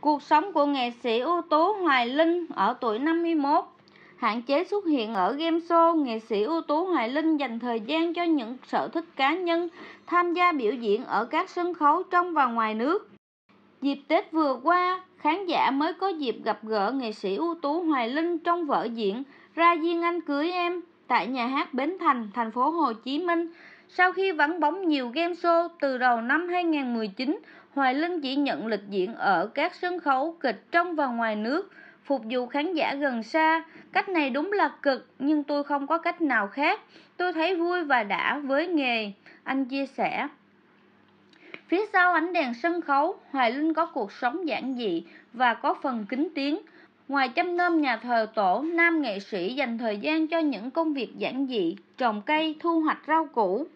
Cuộc sống của nghệ sĩ ưu tú Hoài Linh ở tuổi 51 Hạn chế xuất hiện ở game show, nghệ sĩ ưu tú Hoài Linh dành thời gian cho những sở thích cá nhân, tham gia biểu diễn ở các sân khấu trong và ngoài nước. Dịp Tết vừa qua, khán giả mới có dịp gặp gỡ nghệ sĩ ưu tú Hoài Linh trong vở diễn Ra Duyên Anh Cưới Em tại nhà hát Bến Thành, thành phố Hồ Chí Minh. Sau khi vắng bóng nhiều game show từ đầu năm 2019, Hoài Linh chỉ nhận lịch diễn ở các sân khấu kịch trong và ngoài nước, phục vụ khán giả gần xa. Cách này đúng là cực, nhưng tôi không có cách nào khác. Tôi thấy vui và đã với nghề, anh chia sẻ. Phía sau ánh đèn sân khấu, Hoài Linh có cuộc sống giản dị và có phần kính tiếng. Ngoài chăm nom nhà thờ tổ, nam nghệ sĩ dành thời gian cho những công việc giản dị, trồng cây, thu hoạch rau củ.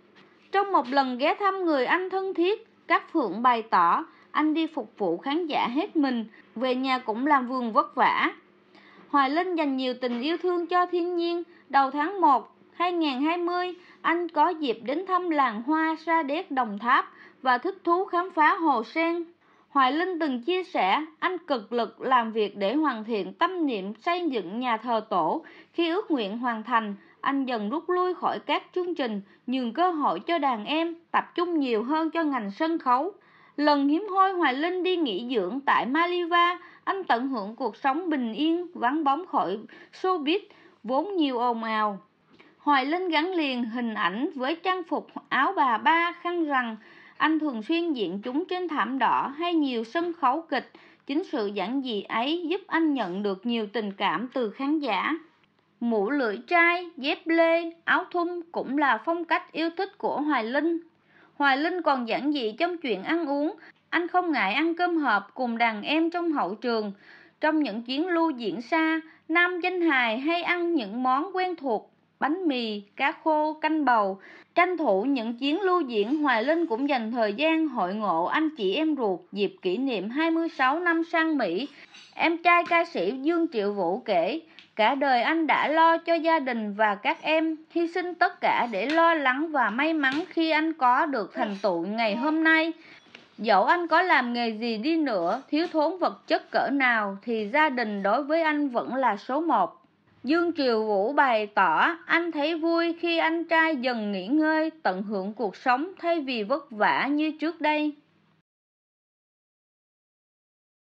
Trong một lần ghé thăm người anh thân thiết, Cát Phượng bày tỏ anh đi phục vụ khán giả hết mình, về nhà cũng làm vườn vất vả. Hoài Linh dành nhiều tình yêu thương cho thiên nhiên. Đầu tháng 1, 2020, anh có dịp đến thăm làng hoa Sa Đéc Đồng Tháp và thích thú khám phá hồ sen. Hoài Linh từng chia sẻ, anh cực lực làm việc để hoàn thiện tâm niệm xây dựng nhà thờ tổ. Khi ước nguyện hoàn thành, anh dần rút lui khỏi các chương trình nhường cơ hội cho đàn em tập trung nhiều hơn cho ngành sân khấu lần hiếm hoi hoài linh đi nghỉ dưỡng tại maliva anh tận hưởng cuộc sống bình yên vắng bóng khỏi showbiz vốn nhiều ồn ào hoài linh gắn liền hình ảnh với trang phục áo bà ba khăn rằng anh thường xuyên diện chúng trên thảm đỏ hay nhiều sân khấu kịch chính sự giản dị ấy giúp anh nhận được nhiều tình cảm từ khán giả mũ lưỡi trai, dép lê, áo thun cũng là phong cách yêu thích của Hoài Linh. Hoài Linh còn giản dị trong chuyện ăn uống, anh không ngại ăn cơm hộp cùng đàn em trong hậu trường. Trong những chuyến lưu diễn xa, nam danh hài hay ăn những món quen thuộc bánh mì, cá khô, canh bầu. Tranh thủ những chuyến lưu diễn, Hoài Linh cũng dành thời gian hội ngộ anh chị em ruột dịp kỷ niệm 26 năm sang Mỹ. Em trai ca sĩ Dương Triệu Vũ kể, Cả đời anh đã lo cho gia đình và các em, hy sinh tất cả để lo lắng và may mắn khi anh có được thành tựu ngày hôm nay. Dẫu anh có làm nghề gì đi nữa, thiếu thốn vật chất cỡ nào thì gia đình đối với anh vẫn là số một. Dương Triều Vũ bày tỏ anh thấy vui khi anh trai dần nghỉ ngơi, tận hưởng cuộc sống thay vì vất vả như trước đây.